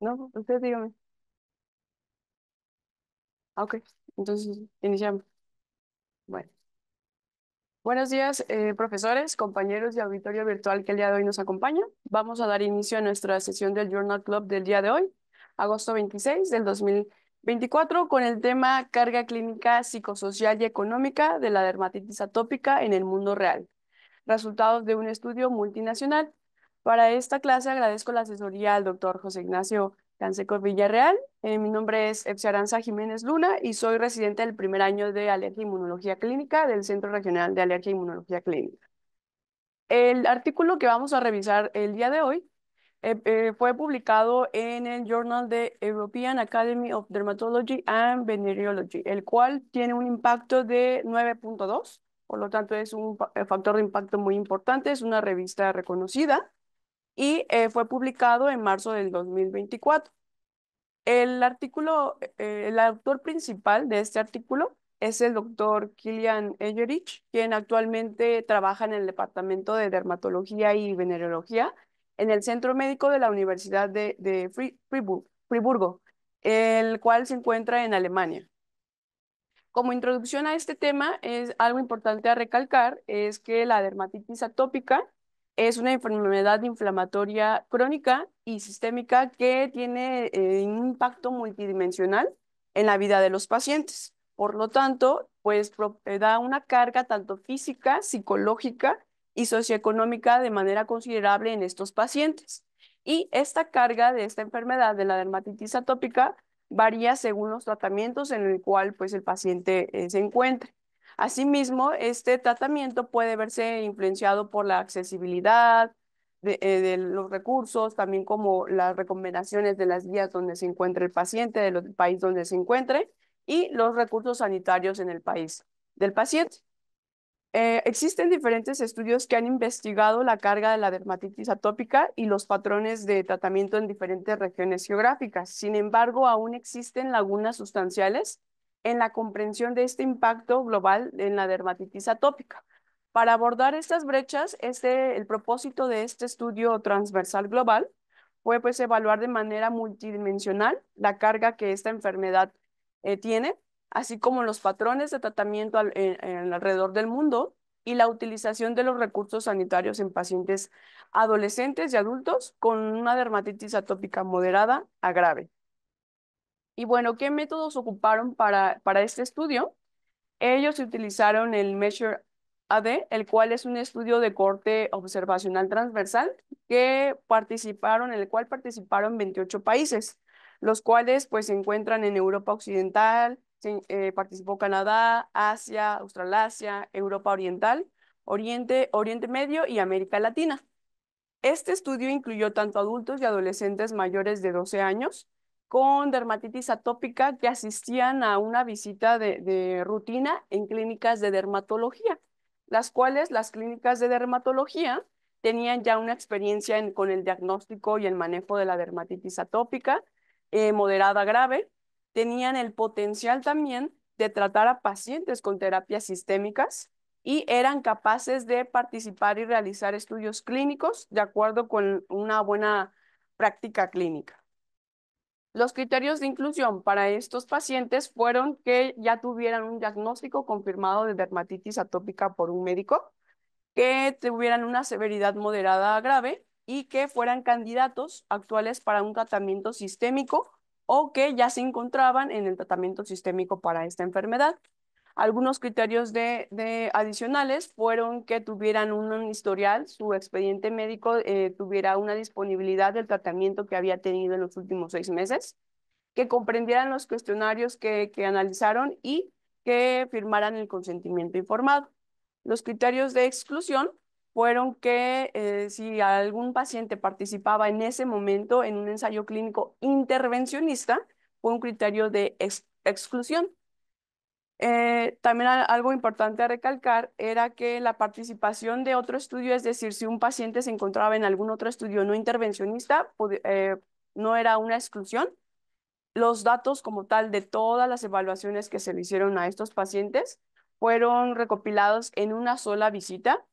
No, usted pues, dígame. Ah, ok. Entonces, iniciamos. Bueno. Buenos días, eh, profesores, compañeros y auditorio virtual que el día de hoy nos acompaña. Vamos a dar inicio a nuestra sesión del Journal Club del día de hoy, agosto 26 del 2024, con el tema Carga clínica psicosocial y económica de la dermatitis atópica en el mundo real. Resultados de un estudio multinacional para esta clase agradezco la asesoría al doctor José Ignacio Canseco Villarreal. Eh, mi nombre es Epsi Aranza Jiménez Luna y soy residente del primer año de Alergia e Inmunología Clínica del Centro Regional de Alergia e Inmunología Clínica. El artículo que vamos a revisar el día de hoy eh, eh, fue publicado en el Journal de European Academy of Dermatology and Venereology, el cual tiene un impacto de 9.2, por lo tanto es un factor de impacto muy importante, es una revista reconocida y eh, fue publicado en marzo del 2024. El artículo, eh, el autor principal de este artículo es el doctor Kilian Egerich, quien actualmente trabaja en el Departamento de Dermatología y Venerología en el Centro Médico de la Universidad de, de Friburgo, el cual se encuentra en Alemania. Como introducción a este tema, es algo importante a recalcar es que la dermatitis atópica es una enfermedad inflamatoria crónica y sistémica que tiene eh, un impacto multidimensional en la vida de los pacientes. Por lo tanto, pues da una carga tanto física, psicológica y socioeconómica de manera considerable en estos pacientes. Y esta carga de esta enfermedad de la dermatitis atópica varía según los tratamientos en el cual pues el paciente eh, se encuentra. Asimismo, este tratamiento puede verse influenciado por la accesibilidad eh, de, los recursos, también como las recomendaciones de las guías donde se encuentre el paciente, del país donde se encuentre y los recursos sanitarios en el país del paciente. Eh, existen diferentes estudios que han investigado la carga de la dermatitis atópica y los patrones de tratamiento en diferentes regiones geográficas. Sin embargo, aún existen lagunas sustanciales en la comprensión de este impacto global en la dermatitis atópica. Para abordar estas brechas, este, el propósito de este estudio transversal global fue pues, evaluar de manera multidimensional la carga que esta enfermedad eh, tiene, así como los patrones de tratamiento alrededor del mundo y la utilización de los recursos sanitarios en pacientes adolescentes y adultos con una dermatitis atópica moderada a grave. Y bueno, ¿qué métodos ocuparon para, para este estudio? Ellos utilizaron el Measure AD, el cual es un estudio de corte observacional transversal que participaron, en el cual participaron 28 países, los cuales pues se encuentran en Europa Occidental, eh, participó Canadá, Asia, Australasia, Europa Oriental, Oriente, Oriente Medio y América Latina. Este estudio incluyó tanto adultos y adolescentes mayores de 12 años con dermatitis atópica que asistían a una visita de, rutina en clínicas de dermatología, las cuales las clínicas de dermatología tenían ya una experiencia con el diagnóstico y el manejo de la dermatitis atópica eh, moderada grave, tenían el potencial también de tratar a pacientes con terapias sistémicas y eran capaces de participar y realizar estudios clínicos de acuerdo con una buena práctica clínica. Los criterios de inclusión para estos pacientes fueron que ya tuvieran un diagnóstico confirmado de dermatitis atópica por un médico, que tuvieran una severidad moderada a grave y que fueran candidatos actuales para un tratamiento sistémico o que ya se encontraban en el tratamiento sistémico para esta enfermedad. Algunos criterios de, adicionales fueron que tuvieran un, historial, su expediente médico eh, tuviera una disponibilidad del tratamiento que había tenido en los últimos seis meses, que comprendieran los cuestionarios que, analizaron y que firmaran el consentimiento informado. Los criterios de exclusión fueron que eh, si algún paciente participaba en ese momento en un ensayo clínico intervencionista, fue un criterio de exclusión. Eh, también algo importante a recalcar era que la participación de otro estudio, es decir, si un paciente se encontraba en algún otro estudio no intervencionista, eh, no era una exclusión. Los datos como tal de todas las evaluaciones que se le hicieron a estos pacientes fueron recopilados en una sola visita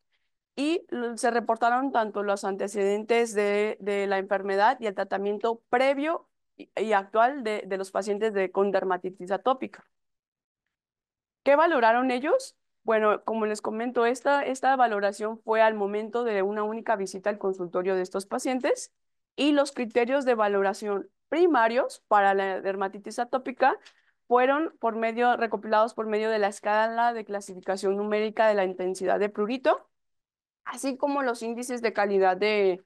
y se reportaron tanto los antecedentes de, de la enfermedad y el tratamiento previo y, actual de, de los pacientes de, con dermatitis atópica. ¿Qué valoraron ellos? Bueno, como les comento, esta, esta valoración fue al momento de una única visita al consultorio de estos pacientes y los criterios de valoración primarios para la dermatitis atópica fueron por medio, recopilados por medio de la escala de clasificación numérica de la intensidad de prurito, así como los índices de calidad de,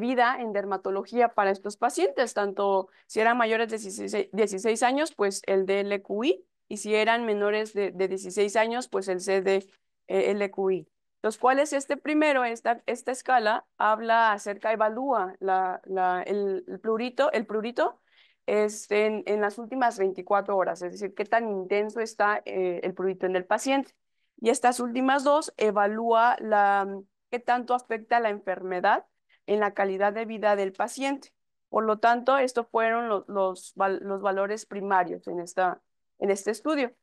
vida en dermatología para estos pacientes, tanto si eran mayores de 16, 16 años, pues el DLQI, y si eran menores de, de 16 años, pues el CDLQI. Eh, los cuales este primero, esta, esta escala, habla acerca, evalúa la, la, el, prurito plurito, el plurito es en, en, las últimas 24 horas, es decir, qué tan intenso está eh, el prurito en el paciente. Y estas últimas dos evalúa la, qué tanto afecta la enfermedad en la calidad de vida del paciente. Por lo tanto, estos fueron los, los, los valores primarios en esta, en este estudio.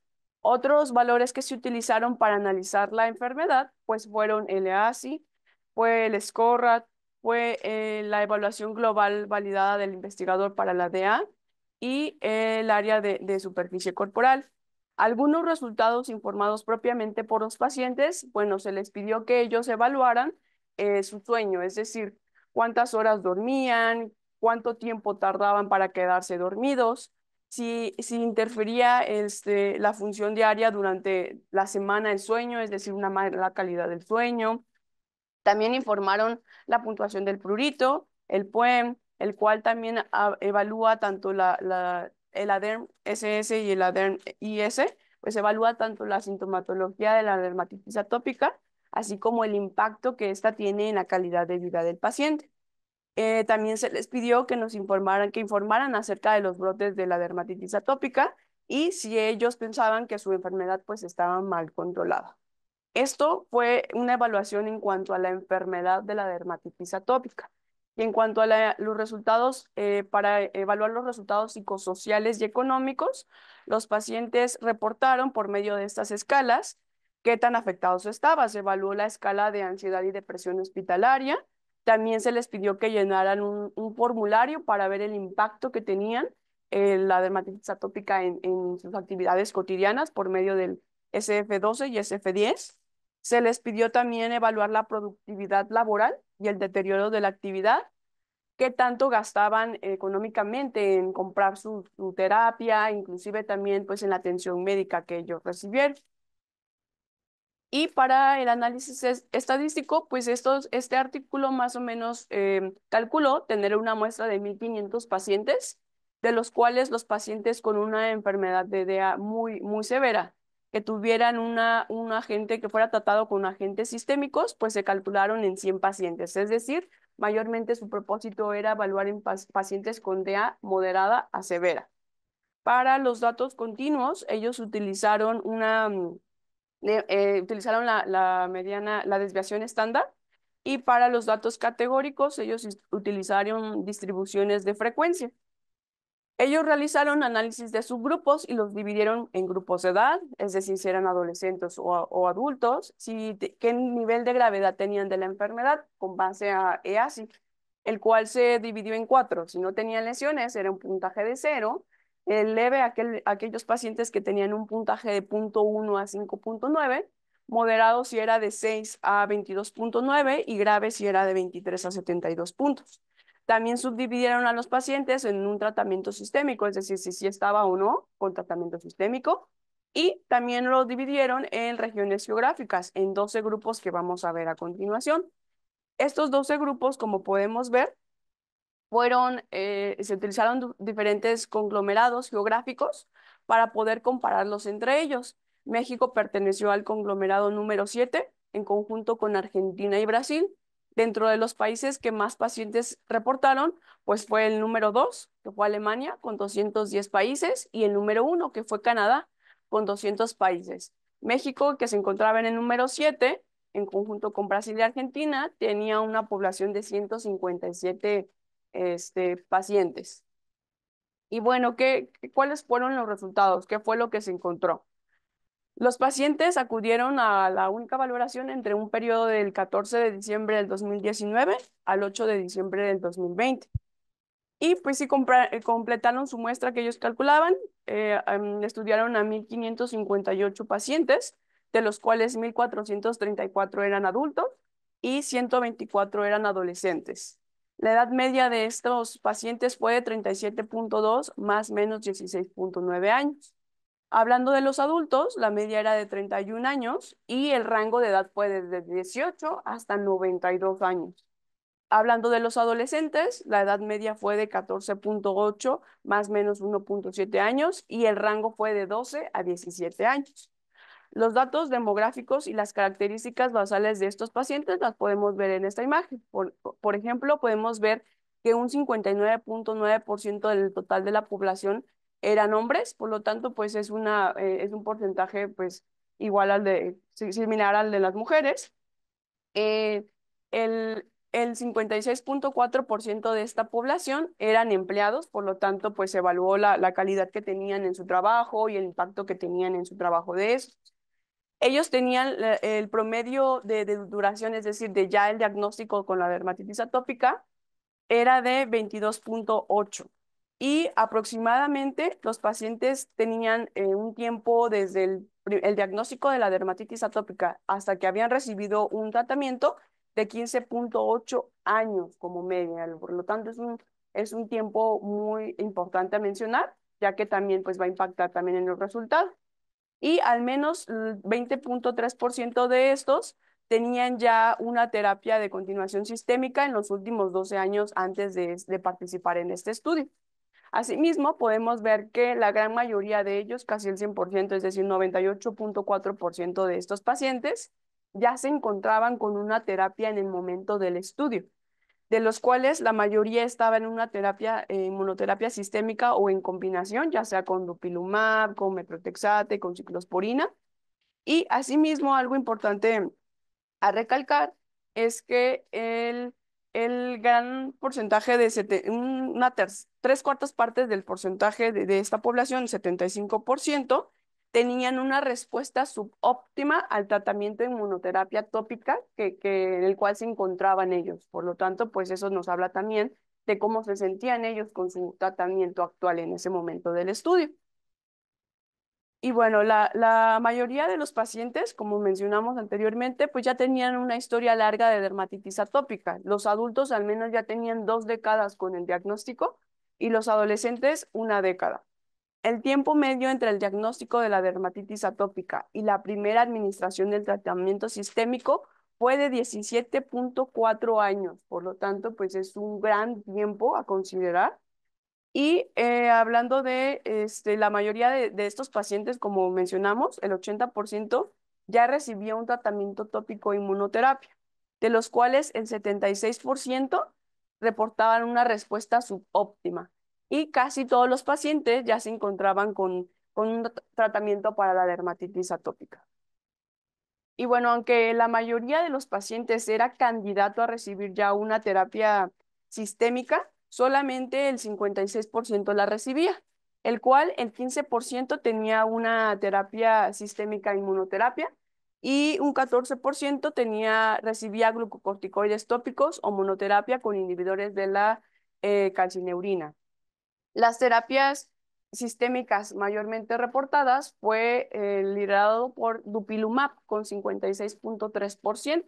Otros valores que se utilizaron para analizar la enfermedad pues fueron el EASI, fue el SCORRAT, fue eh, la evaluación global validada del investigador para la DEA y el área de, superficie corporal. Algunos resultados informados propiamente por los pacientes, bueno, se les pidió que ellos evaluaran eh, su sueño, es decir, cuántas horas dormían, cuánto tiempo tardaban para quedarse dormidos, si, interfería este, la función diaria durante la semana del sueño, es decir, una mala calidad del sueño. También informaron la puntuación del prurito, el POEM, el cual también evalúa tanto la, la, el ADERM SS y el ADERM IS, pues evalúa tanto la sintomatología de la dermatitis atópica, así como el impacto que esta tiene en la calidad de vida del paciente. Eh, también se les pidió que nos informaran, que informaran acerca de los brotes de la dermatitis atópica y si ellos pensaban que su enfermedad pues estaba mal controlada. Esto fue una evaluación en cuanto a la enfermedad de la dermatitis atópica. Y en cuanto a los resultados, eh, para evaluar los resultados psicosociales y económicos, los pacientes reportaron por medio de estas escalas qué tan afectados estaban. Se evaluó la escala de ansiedad y depresión hospitalaria, también se les pidió que llenaran un, formulario para ver el impacto que tenían la dermatitis atópica en, sus actividades cotidianas por medio del SF12 y SF10. Se les pidió también evaluar la productividad laboral y el deterioro de la actividad, qué tanto gastaban económicamente en comprar su, terapia, inclusive también pues en la atención médica que ellos recibieron. Y para el análisis estadístico, pues estos, este artículo más o menos em, calculó tener una muestra de 1.500 pacientes, de los cuales los pacientes con una enfermedad de DEA muy, muy severa, que tuvieran una, un agente que fuera tratado con agentes sistémicos, pues se calcularon en 100 pacientes. Es decir, mayormente su propósito era evaluar en pacientes con DEA moderada a severa. Para los datos continuos, ellos utilizaron una mm, eh, utilizaron la, la, mediana, la desviación estándar y para los datos categóricos ellos utilizaron distribuciones de frecuencia. Ellos realizaron análisis de subgrupos y los dividieron en grupos de edad, es decir, si eran adolescentes o, adultos, si, qué nivel de gravedad tenían de la enfermedad con base a EASI, el cual se dividió en cuatro. Si no tenían lesiones, era un puntaje de cero, leve aquel, aquellos pacientes que tenían un puntaje de 0.1 a 5.9, moderado si era de 6 a 22.9 y grave si era de 23 a 72 puntos. También subdividieron a los pacientes en un tratamiento sistémico, es decir, si sí estaba o no con tratamiento sistémico. Y también lo dividieron en regiones geográficas, en 12 grupos que vamos a ver a continuación. Estos 12 grupos, como podemos ver, fueron, eh, se utilizaron diferentes conglomerados geográficos para poder compararlos entre ellos. México perteneció al conglomerado número 7 en conjunto con Argentina y Brasil. Dentro de los países que más pacientes reportaron, pues fue el número 2, que fue Alemania, con 210 países, y el número 1, que fue Canadá, con 200 países. México, que se encontraba en el número 7, en conjunto con Brasil y Argentina, tenía una población de 157 este, pacientes. Y bueno, ¿qué, ¿cuáles fueron los resultados? ¿Qué fue lo que se encontró? Los pacientes acudieron a la única valoración entre un periodo del 14 de diciembre del 2019 al 8 de diciembre del 2020. Y pues si eh, completaron su muestra que ellos calculaban, eh, estudiaron a 1.558 pacientes, de los cuales 1.434 eran adultos y 124 eran adolescentes. La edad media de estos pacientes fue de 37.2 más menos 16.9 años. Hablando de los adultos, la media era de 31 años y el rango de edad fue de 18 hasta 92 años. Hablando de los adolescentes, la edad media fue de 14.8 más menos 1.7 años y el rango fue de 12 a 17 años. Los datos demográficos y las características basales de estos pacientes las podemos ver en esta imagen. Por, ejemplo, podemos ver que un 59.9% del total de la población eran hombres, por lo tanto, pues es, una, eh, es un porcentaje pues igual al de, similar al de las mujeres. Eh, el, 56.4% de esta población eran empleados, por lo tanto, pues se evaluó la, la, calidad que tenían en su trabajo y el impacto que tenían en su trabajo de eso ellos tenían el promedio de, duración, es decir, de ya el diagnóstico con la dermatitis atópica, era de 22.8. Y aproximadamente los pacientes tenían eh, un tiempo desde el, diagnóstico de la dermatitis atópica hasta que habían recibido un tratamiento de 15.8 años como media. Por lo tanto, es un, es un tiempo muy importante a mencionar, ya que también pues, va a impactar también en el resultado y al menos 20.3% de estos tenían ya una terapia de continuación sistémica en los últimos 12 años antes de, participar en este estudio. Asimismo, podemos ver que la gran mayoría de ellos, casi el 100%, es decir, 98.4% de estos pacientes, ya se encontraban con una terapia en el momento del estudio de los cuales la mayoría estaba en una terapia, eh, inmunoterapia sistémica o en combinación, ya sea con dupilumab, con metrotexate, con ciclosporina. Y asimismo, algo importante a recalcar es que el, el gran porcentaje de una tres cuartas partes del porcentaje de, de esta población, 75%, tenían una respuesta subóptima al tratamiento de inmunoterapia tópica que, en el cual se encontraban ellos. Por lo tanto, pues eso nos habla también de cómo se sentían ellos con su tratamiento actual en ese momento del estudio. Y bueno, la, la mayoría de los pacientes, como mencionamos anteriormente, pues ya tenían una historia larga de dermatitis atópica. Los adultos al menos ya tenían dos décadas con el diagnóstico y los adolescentes una década. El tiempo medio entre el diagnóstico de la dermatitis atópica y la primera administración del tratamiento sistémico fue de 17.4 años, por lo tanto, pues es un gran tiempo a considerar. Y eh, hablando de este, la mayoría de, de, estos pacientes, como mencionamos, el 80% ya recibía un tratamiento tópico inmunoterapia, de los cuales el 76% reportaban una respuesta subóptima y casi todos los pacientes ya se encontraban con, un tratamiento para la dermatitis atópica. Y bueno, aunque la mayoría de los pacientes era candidato a recibir ya una terapia sistémica, solamente el 56% la recibía, el cual el 15% tenía una terapia sistémica inmunoterapia y un 14% tenía, recibía glucocorticoides tópicos o monoterapia con inhibidores de la eh, calcineurina. Las terapias sistémicas mayormente reportadas fue eh, liderado por Dupilumab con 56.3%,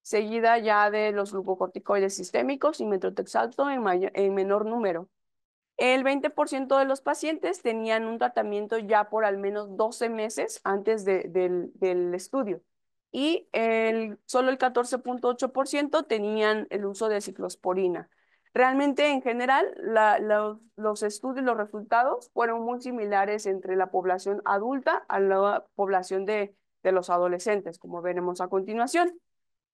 seguida ya de los glucocorticoides sistémicos y metrotexalto en, menor número. El 20% de los pacientes tenían un tratamiento ya por al menos 12 meses antes del, estudio y el, solo el 14.8% tenían el uso de ciclosporina. Realmente, en general, los, los estudios, los resultados fueron muy similares entre la población adulta a la población de, los adolescentes, como veremos a continuación.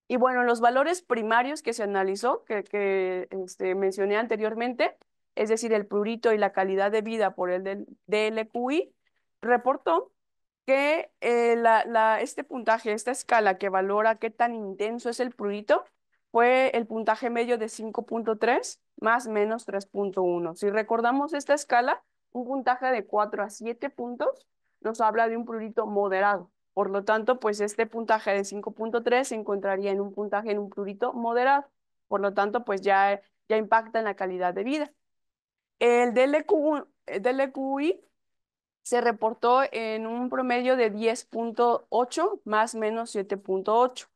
Y bueno, los valores primarios que se analizó, que, que este, mencioné anteriormente, es decir, el prurito y la calidad de vida por el DLQI, reportó que eh, este puntaje, esta escala que valora qué tan intenso es el prurito, fue el puntaje medio de 5.3 más menos 3.1. Si recordamos esta escala, un puntaje de 4 a 7 puntos nos habla de un prurito moderado. Por lo tanto, pues este puntaje de 5.3 se encontraría en un puntaje en un prurito moderado. Por lo tanto, pues ya, ya impacta en la calidad de vida. El el eh, DLQI se reportó en un promedio de 10.8 más menos 7.8.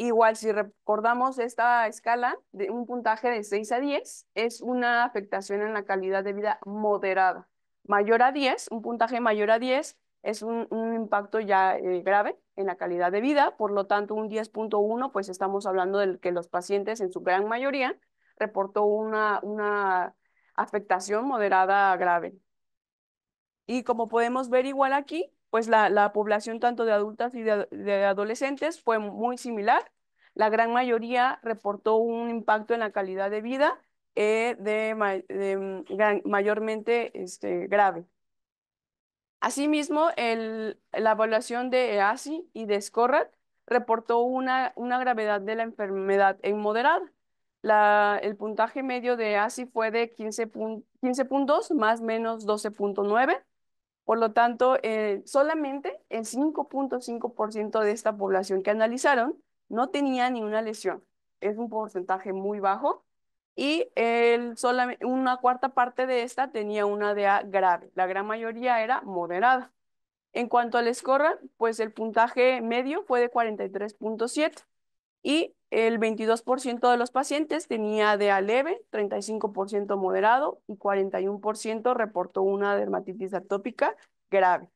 Igual, si recordamos esta escala de un puntaje de 6 a 10, es una afectación en la calidad de vida moderada. Mayor a 10, un puntaje mayor a 10 es un, impacto ya eh, grave en la calidad de vida, por lo tanto un 10.1, pues estamos hablando de que los pacientes en su gran mayoría reportó una, una afectación moderada grave. Y como podemos ver igual aquí, pues la, población tanto de adultas y de, adolescentes fue muy similar. La gran mayoría reportó un impacto en la calidad de vida eh, de, mm, mayormente este, grave. Asimismo, la evaluación de EASI y de SCORRAT reportó una, una gravedad de la enfermedad en moderada. el puntaje medio de EASI fue de 15.2 15 puntos más menos 12.9 por lo tanto, eh, solamente el 5.5% de esta población que analizaron no tenía ninguna lesión. Es un porcentaje muy bajo y el, una cuarta parte de esta tenía una DA grave. La gran mayoría era moderada. En cuanto al score, pues el puntaje medio fue de 43.7 y el 22% de los pacientes tenía de leve, 35% moderado y 41% reportó una dermatitis atópica grave.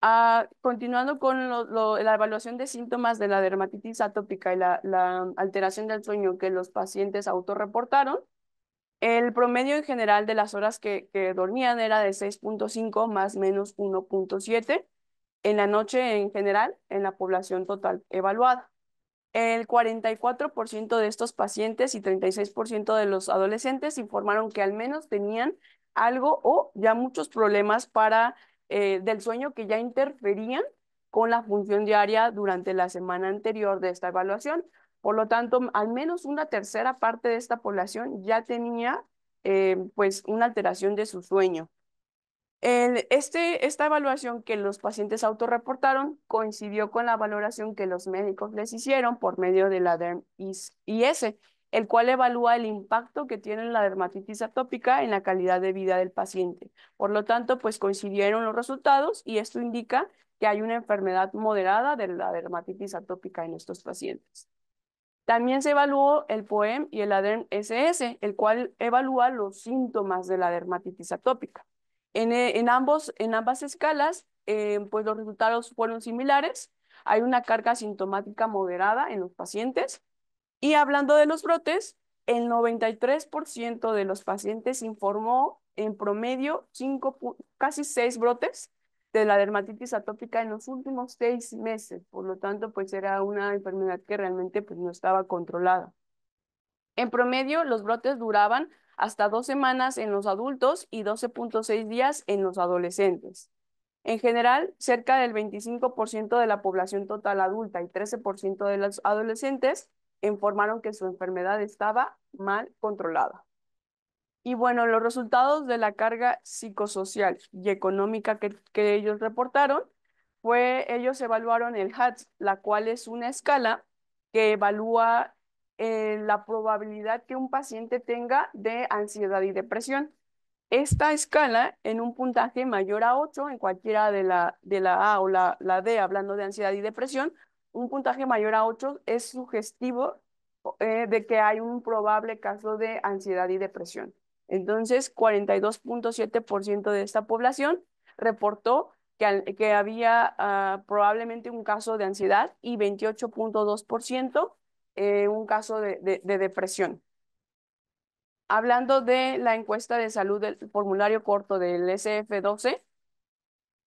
Ah, continuando con la evaluación de síntomas de la dermatitis atópica y la, alteración del sueño que los pacientes autorreportaron, el promedio en general de las horas que, que dormían era de 6.5 más menos 1.7 en la noche en general en la población total evaluada. El 44% de estos pacientes y 36% de los adolescentes informaron que al menos tenían algo o ya muchos problemas para, eh, del sueño que ya interferían con la función diaria durante la semana anterior de esta evaluación. Por lo tanto, al menos una tercera parte de esta población ya tenía eh, pues una alteración de su sueño este, esta evaluación que los pacientes autorreportaron coincidió con la valoración que los médicos les hicieron por medio del la is el cual evalúa el impacto que tiene la dermatitis atópica en la calidad de vida del paciente. Por lo tanto, pues coincidieron los resultados y esto indica que hay una enfermedad moderada de la dermatitis atópica en estos pacientes. También se evaluó el POEM y el ADERM-SS, el cual evalúa los síntomas de la dermatitis atópica. Eh, en, ambos, en ambas escalas, eh, pues los resultados fueron similares. Hay una carga sintomática moderada en los pacientes. Y hablando de los brotes, el 93% de los pacientes informó en promedio cinco, casi seis brotes de la dermatitis atópica en los últimos seis meses. Por lo tanto, pues era una enfermedad que realmente pues, no estaba controlada. En promedio, los brotes duraban hasta dos semanas en los adultos y 12.6 días en los adolescentes. En general, cerca del 25% de la población total adulta y 13% de los adolescentes informaron que su enfermedad estaba mal controlada. Y bueno, los resultados de la carga psicosocial y económica que, ellos reportaron fue, ellos evaluaron el HATS, la cual es una escala que evalúa eh, la probabilidad que un paciente tenga de ansiedad y depresión. Esta escala en un puntaje mayor a 8, en cualquiera de la, de la A o la, D, hablando de ansiedad y depresión, un puntaje mayor a 8 es sugestivo eh, de que hay un probable caso de ansiedad y depresión. Entonces, 42.7% de esta población reportó que, que había ah, probablemente un caso de ansiedad y 28.2% eh, un caso de, de, depresión. Hablando de la encuesta de salud del formulario corto del SF-12,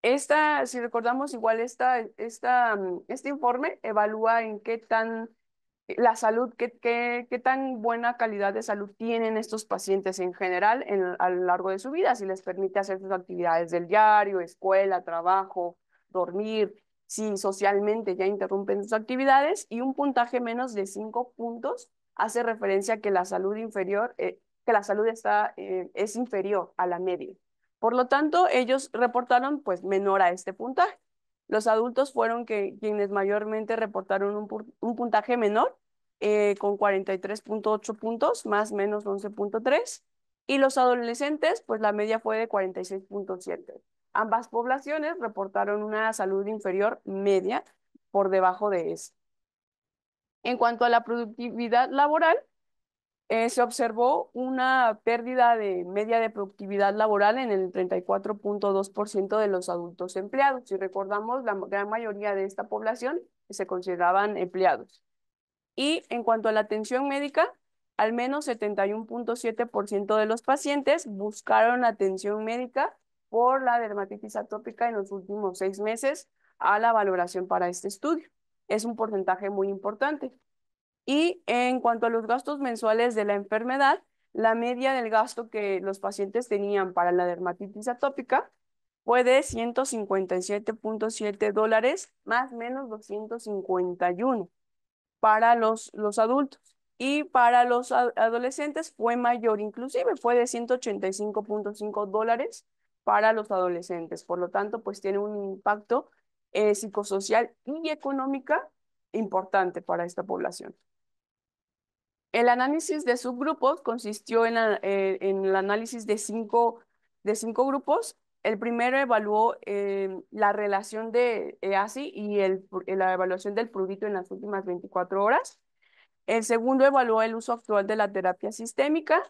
esta, si recordamos igual, esta, esta, mm, este informe evalúa en qué tan eh, la salud, qué, qué, qué tan buena calidad de salud tienen estos pacientes en general a lo largo de su vida, si les permite hacer sus actividades del diario, escuela, trabajo, dormir, si socialmente ya interrumpen sus actividades y un puntaje menos de 5 puntos hace referencia a que la salud inferior, eh, que la salud está, eh, es inferior a la media. Por lo tanto, ellos reportaron pues menor a este puntaje. Los adultos fueron que, quienes mayormente reportaron un, puntaje menor, eh, con 43.8 puntos, más menos 11.3, y los adolescentes, pues la media fue de 46.7. Ambas poblaciones reportaron una salud inferior media por debajo de eso. En cuanto a la productividad laboral, eh, se observó una pérdida de media de productividad laboral en el 34.2% de los adultos empleados. Si recordamos, la gran mayoría de esta población se consideraban empleados. Y en cuanto a la atención médica, al menos 71.7% de los pacientes buscaron atención médica por la dermatitis atópica en los últimos seis meses a la valoración para este estudio. Es un porcentaje muy importante. Y en cuanto a los gastos mensuales de la enfermedad, la media del gasto que los pacientes tenían para la dermatitis atópica fue de 157.7 dólares más menos 251 para los, los adultos. Y para los adolescentes fue mayor, inclusive fue de 185.5 dólares para los adolescentes. Por lo tanto, pues tiene un impacto eh, psicosocial y económica importante para esta población. El análisis de subgrupos consistió en, eh, el análisis de cinco, de cinco grupos. El primero evaluó eh, la relación de EASI y la evaluación del prurito en las últimas 24 horas. El segundo evaluó el uso actual de la terapia sistémica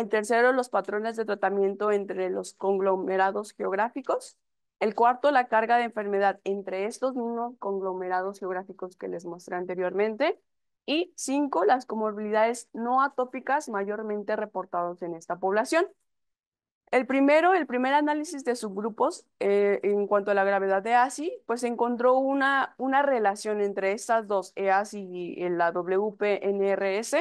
el tercero, los patrones de tratamiento entre los conglomerados geográficos. El cuarto, la carga de enfermedad entre estos mismos conglomerados geográficos que les mostré anteriormente. Y cinco, las comorbilidades no atópicas mayormente reportadas en esta población. El primero, el primer análisis de subgrupos eh, en cuanto a la gravedad de ASI, pues encontró una, una relación entre estas dos, EASI y la WPNRS,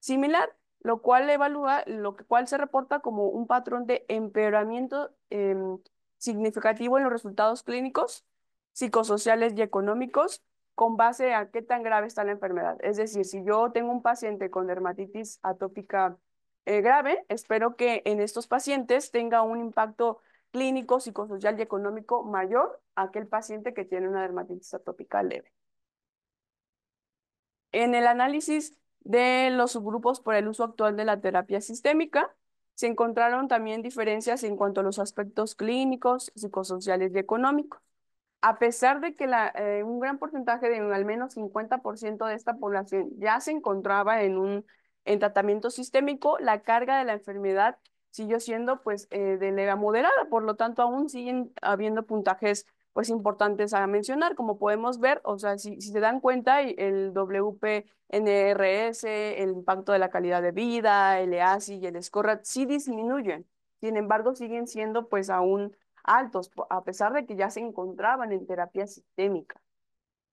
similar lo cual evalúa, lo cual se reporta como un patrón de empeoramiento em, significativo en los resultados clínicos, psicosociales y económicos con base a qué tan grave está la enfermedad. Es decir, si yo tengo un paciente con dermatitis atópica eh, grave, espero que en estos pacientes tenga un impacto clínico, psicosocial y económico mayor a aquel paciente que tiene una dermatitis atópica leve. En el análisis de los subgrupos por el uso actual de la terapia sistémica. Se encontraron también diferencias en cuanto a los aspectos clínicos, psicosociales y económicos. A pesar de que la, eh, un gran porcentaje de al menos 50% de esta población ya se encontraba en, un, en tratamiento sistémico, la carga de la enfermedad siguió siendo pues eh, de leve moderada, por lo tanto aún siguen habiendo puntajes pues importantes a mencionar. Como podemos ver, o sea, si, si se dan cuenta, el WPNRS, el impacto de la calidad de vida, el EASI y el SCORRAT sí disminuyen. Sin embargo, siguen siendo pues aún altos, a pesar de que ya se encontraban en terapia sistémica.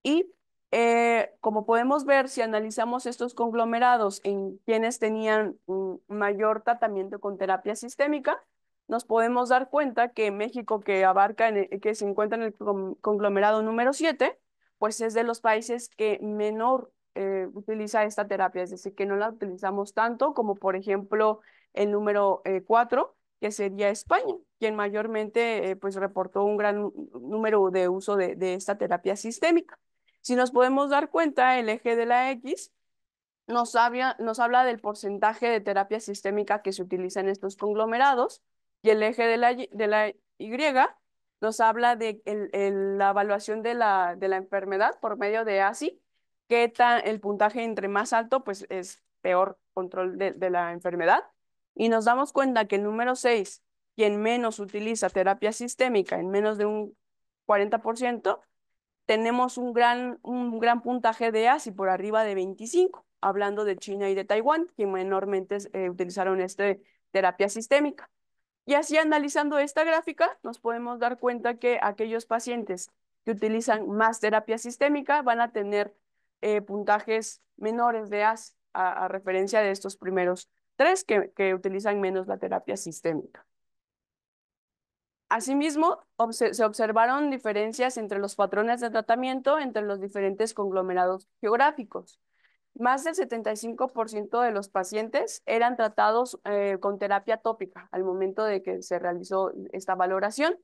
Y eh, como podemos ver, si analizamos estos conglomerados en quienes tenían mm, mayor tratamiento con terapia sistémica, nos podemos dar cuenta que México, que abarca, en e, que se encuentra en el conglomerado número 7, pues es de los países que menor eh, utiliza esta terapia, es decir, que no la utilizamos tanto como, por ejemplo, el número 4, eh, que sería España, quien mayormente eh, pues reportó un gran número de uso de, esta terapia sistémica. Si nos podemos dar cuenta, el eje de la X nos habla, nos habla del porcentaje de terapia sistémica que se utiliza en estos conglomerados, y el eje de la, de la Y nos habla de la evaluación de la, de la enfermedad por medio de ASI, que el puntaje entre más alto, pues es peor control de, la enfermedad. Y nos damos cuenta que el número 6, quien menos utiliza terapia sistémica en menos de un 40%, tenemos un gran, un gran puntaje de ASI por arriba de 25, hablando de China y de Taiwán, que menormente eh, utilizaron esta terapia sistémica. Y así analizando esta gráfica, nos podemos dar cuenta que aquellos pacientes que utilizan más terapia sistémica van a tener eh, puntajes menores de AS a, referencia de estos primeros tres que, utilizan menos la terapia sistémica. Asimismo, se observaron diferencias entre los patrones de tratamiento entre los diferentes conglomerados geográficos. Más del 75% de los pacientes eran tratados eh, con terapia tópica al momento de que se realizó esta valoración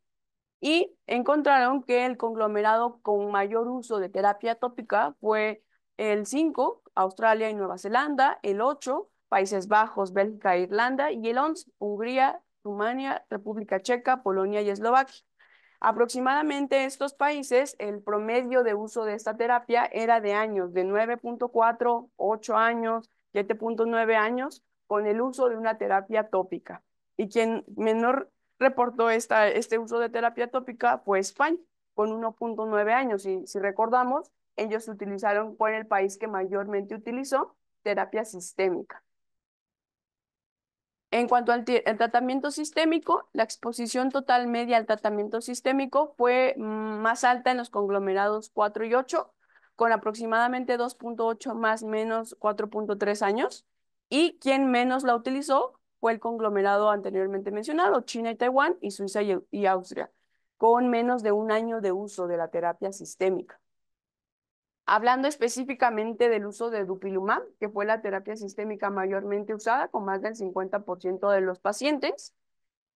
y encontraron que el conglomerado con mayor uso de terapia tópica fue el 5, Australia y Nueva Zelanda, el 8, Países Bajos, Bélgica e Irlanda, y el 11, Hungría, Rumania, República Checa, Polonia y Eslovaquia. Aproximadamente estos países, el promedio de uso de esta terapia era de años, de 9.4, 8 años, 7.9 años, con el uso de una terapia tópica. Y quien menor reportó este uso de terapia tópica fue España, con 1.9 años. Y si recordamos, ellos utilizaron, fue el país que mayormente utilizó terapia sistémica. En cuanto al, tratamiento sistémico, la exposición total media al tratamiento sistémico fue más alta en los conglomerados 4 y 8, con aproximadamente 2.8 más menos 4.3 años. Y quien menos la utilizó fue el conglomerado anteriormente mencionado, China y Taiwán, y Suiza y Austria, con menos de un año de uso de la terapia sistémica. Hablando específicamente del uso de dupilumab, que fue la terapia sistémica mayormente usada con más del 50% de los pacientes,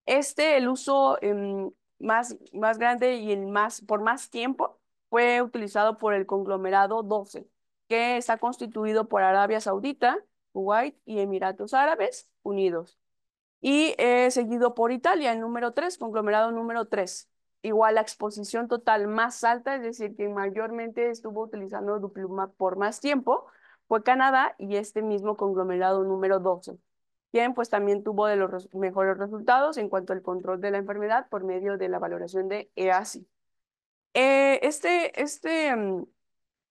este, el uso em, más, más grande y el más, por más tiempo fue utilizado por el conglomerado 12, que está constituido por Arabia Saudita, Kuwait y Emiratos Árabes Unidos. Y eh, seguido por Italia, el número 3, conglomerado número 3, igual la exposición total más alta, es decir, que mayormente estuvo utilizando Dupluma por más tiempo, fue Canadá y este mismo conglomerado número 12, quien pues también tuvo de los mejores resultados en cuanto al control de la enfermedad por medio de la valoración de EASI. Eh, este este mm,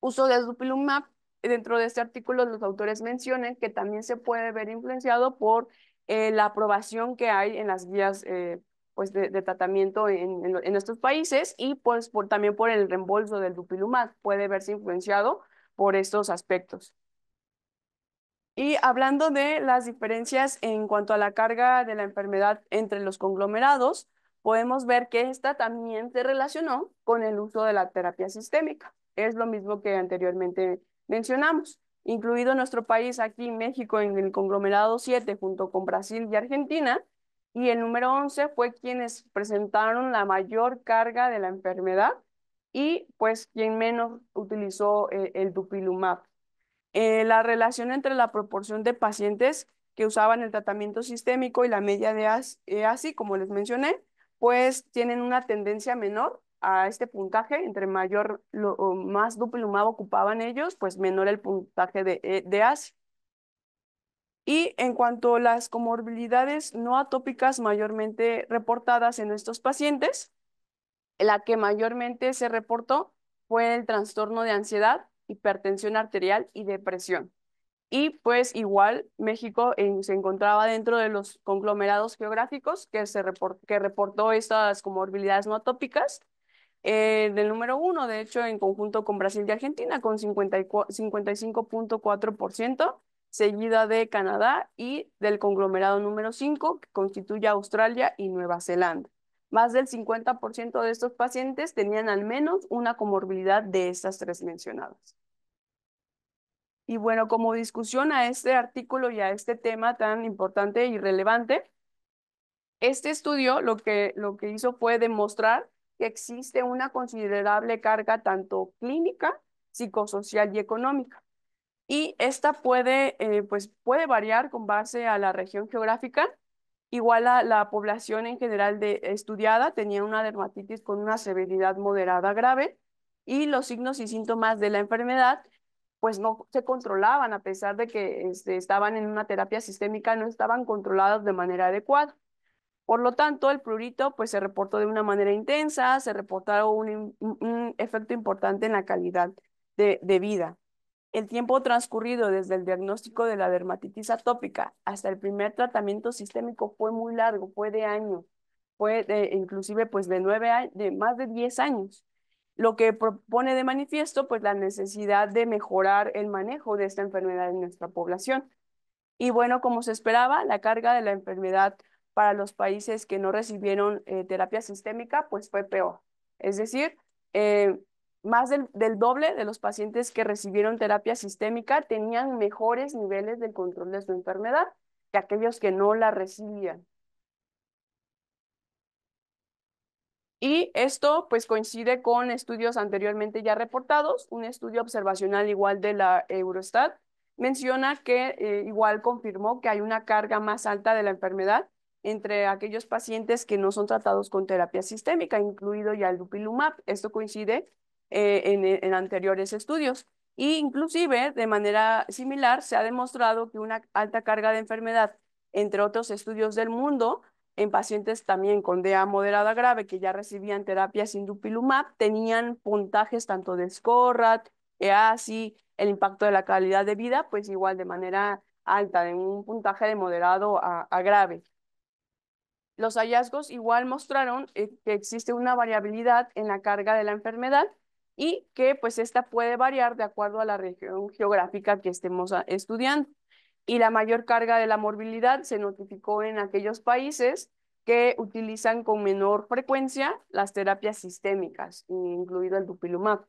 uso de Dupluma dentro de este artículo los autores mencionan que también se puede ver influenciado por eh, la aprobación que hay en las guías eh, pues, de, tratamiento en, en, estos países y pues, por, también por el reembolso del dupilumab puede verse influenciado por estos aspectos. Y hablando de las diferencias en cuanto a la carga de la enfermedad entre los conglomerados, podemos ver que esta también se relacionó con el uso de la terapia sistémica. Es lo mismo que anteriormente mencionamos. Incluido nuestro país aquí, México, en el conglomerado 7, junto con Brasil y Argentina, y el número 11 fue quienes presentaron la mayor carga de la enfermedad y pues quien menos utilizó eh, el dupilumab. Eh, la relación entre la proporción de pacientes que usaban el tratamiento sistémico y la media de ASI, eh, como les mencioné, pues tienen una tendencia menor a este puntaje, entre mayor lo, o más dupilumab ocupaban ellos, pues menor el puntaje de, de ASI. Y en cuanto a las comorbilidades no atópicas mayormente reportadas en estos pacientes, la que mayormente se reportó fue el trastorno de ansiedad, hipertensión arterial y depresión. Y pues igual México eh, se encontraba dentro de los conglomerados geográficos que, se que reportó estas comorbilidades no atópicas, eh, del número uno, de hecho, en conjunto con Brasil y Argentina, con 55.4%, seguida de Canadá y del conglomerado número 5, que constituye Australia y Nueva Zelanda. Más del 50% de estos pacientes tenían al menos una comorbilidad de estas tres mencionadas. Y bueno, como discusión a este artículo y a este tema tan importante y relevante, este estudio lo que, lo que hizo fue demostrar que existe una considerable carga tanto clínica, psicosocial y económica y esta eh, pues, puede, variar con base a la región geográfica. Igual a la población en general de, estudiada tenía una dermatitis con una severidad moderada grave y los signos y síntomas de la enfermedad pues no se controlaban a pesar de que este, estaban en una terapia sistémica, no estaban controlados de manera adecuada. Por lo tanto, el prurito pues, se reportó de una manera intensa, se reportó un, efecto importante en la calidad de, de vida. El tiempo transcurrido desde el diagnóstico de la dermatitis atópica hasta el primer tratamiento sistémico fue muy largo, fue de años, fue inclusive pues de, nueve de más de 10 años, lo que propone de manifiesto pues la necesidad de mejorar el manejo de esta enfermedad en nuestra población. Y bueno, como se esperaba, la carga de la enfermedad para los países que no recibieron eh, terapia sistémica pues fue peor. Es decir, eh, más del, del, doble de los pacientes que recibieron terapia sistémica tenían mejores niveles de control de su enfermedad que aquellos que no la recibían. Y esto pues coincide con estudios anteriormente ya reportados, un estudio observacional igual de la Eurostat menciona que eh, igual confirmó que hay una carga más alta de la enfermedad entre aquellos pacientes que no son tratados con terapia sistémica, incluido ya el dupilumab. Esto coincide eh, e, en, anteriores estudios. E inclusive, de manera similar, se ha demostrado que una alta carga de enfermedad, entre otros estudios del mundo, en pacientes también con DEA moderada grave que ya recibían terapia sin dupilumab, tenían puntajes tanto de SCORRAT, EASI, el impacto de la calidad de vida, pues igual de manera alta, de un puntaje de moderado a grave. Los hallazgos igual mostraron eh, que existe una variabilidad en la carga de la enfermedad y que pues esta puede variar de acuerdo a la región geográfica que estemos ah, estudiando. Y la mayor carga de la morbilidad se notificó en aquellos países que utilizan con menor frecuencia las terapias sistémicas, incluido el dupilumab.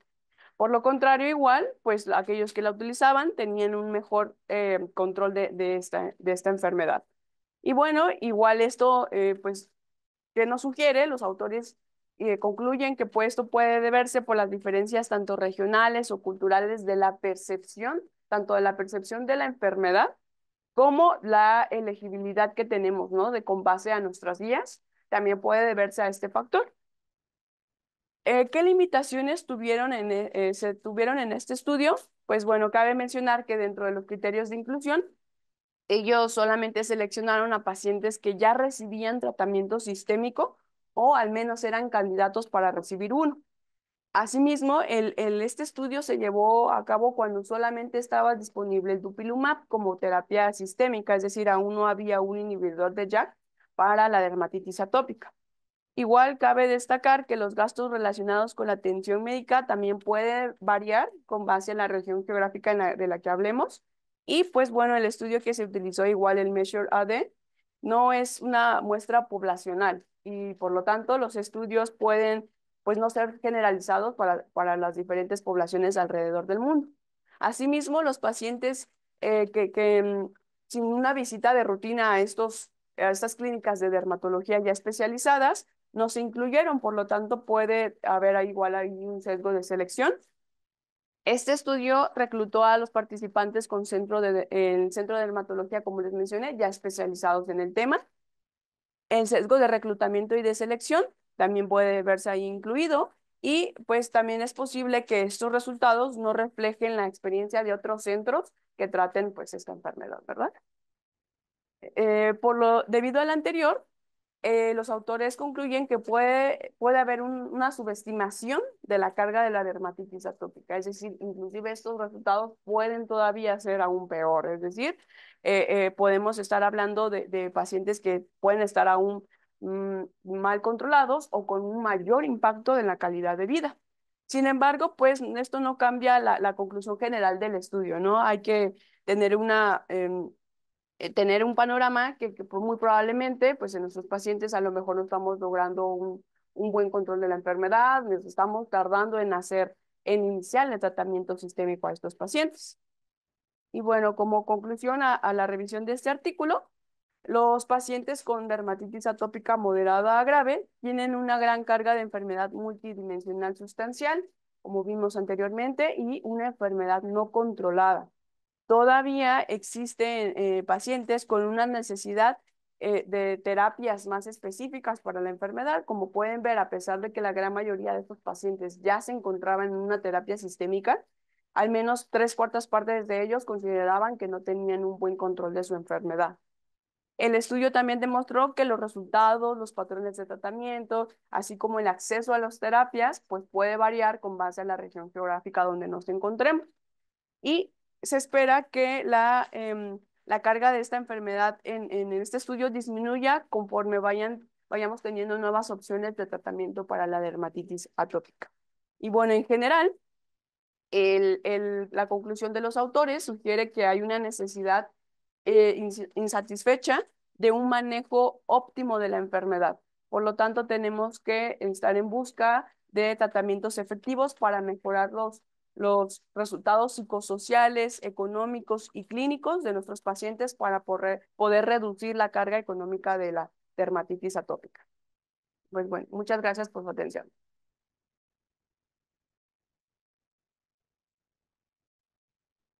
Por lo contrario, igual, pues aquellos que la utilizaban tenían un mejor eh, control de, esta, de esta enfermedad. Y bueno, igual esto, eh, pues, ¿qué nos sugiere? Los autores eh, concluyen que pues, esto puede deberse por las diferencias tanto regionales o culturales de la percepción, tanto de la percepción de la enfermedad como la elegibilidad que tenemos, ¿no? De con base a nuestras guías, también puede deberse a este factor. Eh, ¿Qué limitaciones tuvieron e, eh, se tuvieron en este estudio? Pues bueno, cabe mencionar que dentro de los criterios de inclusión, ellos solamente seleccionaron a pacientes que ya recibían tratamiento sistémico o al menos eran candidatos para recibir uno. Asimismo, el, el, este estudio se llevó a cabo cuando solamente estaba disponible el dupilumab como terapia sistémica, es decir, aún no había un inhibidor de JAK para la dermatitis atópica. Igual cabe destacar que los gastos relacionados con la atención médica también pueden variar con base en la región geográfica de la que hablemos. Y pues bueno, el estudio que se utilizó igual el Measure AD no es una muestra poblacional, y por lo tanto los estudios pueden pues no ser generalizados para, las diferentes poblaciones alrededor del mundo. Asimismo, los pacientes eh, que, que mm, sin una visita de rutina a, estos, a estas clínicas de dermatología ya especializadas, no se incluyeron, por lo tanto puede haber igual ahí un sesgo de selección. Este estudio reclutó a los participantes con centro el centro de dermatología, como les mencioné, ya especializados en el tema, el sesgo de reclutamiento y de selección también puede verse ahí incluido y pues también es posible que estos resultados no reflejen la experiencia de otros centros que traten pues esta enfermedad, ¿verdad? Eh, por lo, debido al anterior, eh, los autores concluyen que puede, puede haber una subestimación de la carga de la dermatitis atópica, es decir, inclusive estos resultados pueden todavía ser aún peor, es decir, eh, eh, podemos estar hablando de, pacientes que pueden estar aún mm, mal controlados o con un mayor impacto en la calidad de vida. Sin embargo, pues esto no cambia la, la conclusión general del estudio, ¿no? Hay que tener una em, eh, tener un panorama que, pues muy probablemente pues en nuestros pacientes a lo mejor no estamos logrando un, buen control de la enfermedad, nos estamos tardando en hacer, en iniciar el tratamiento sistémico a estos pacientes. Y bueno, como conclusión a la revisión de este artículo, los pacientes con dermatitis atópica moderada a grave tienen una gran carga de enfermedad multidimensional sustancial, como vimos anteriormente, y una enfermedad no controlada. Todavía existen eh, pacientes con una necesidad eh, de terapias más específicas para la enfermedad. Como pueden ver, a pesar de que la gran mayoría de estos pacientes ya se encontraban en una terapia sistémica, al menos tres cuartas partes de ellos consideraban que no tenían un buen control de su enfermedad. El estudio también demostró que los resultados, los patrones de tratamiento, así como el acceso a las terapias, pues puede variar con base a la región geográfica donde nos encontremos. Y se espera que la, em, la carga de esta enfermedad en, este estudio disminuya conforme vayan, vayamos teniendo nuevas opciones de tratamiento para la dermatitis atópica. Y bueno, en general, la conclusión de los autores sugiere que hay una necesidad eh, insatisfecha de un manejo óptimo de la enfermedad. Por lo tanto, tenemos que estar en busca de tratamientos efectivos para mejorarlos los los resultados psicosociales, económicos y clínicos de nuestros pacientes para poder, reducir la carga económica de la dermatitis atópica. Pues bueno, muchas gracias por su atención.